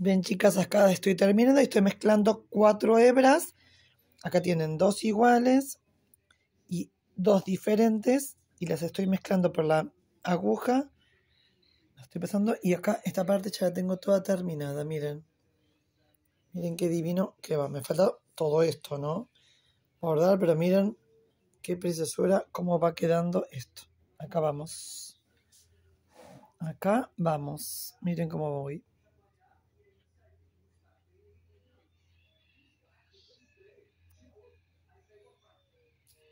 Ven chicas, acá estoy terminando y estoy mezclando cuatro hebras. Acá tienen dos iguales y dos diferentes y las estoy mezclando por la aguja. estoy pasando y acá esta parte ya la tengo toda terminada, miren. Miren qué divino que va. Me falta todo esto, ¿no? Bordar, pero miren qué preciosura, cómo va quedando esto. Acá vamos. Acá vamos. Miren cómo voy.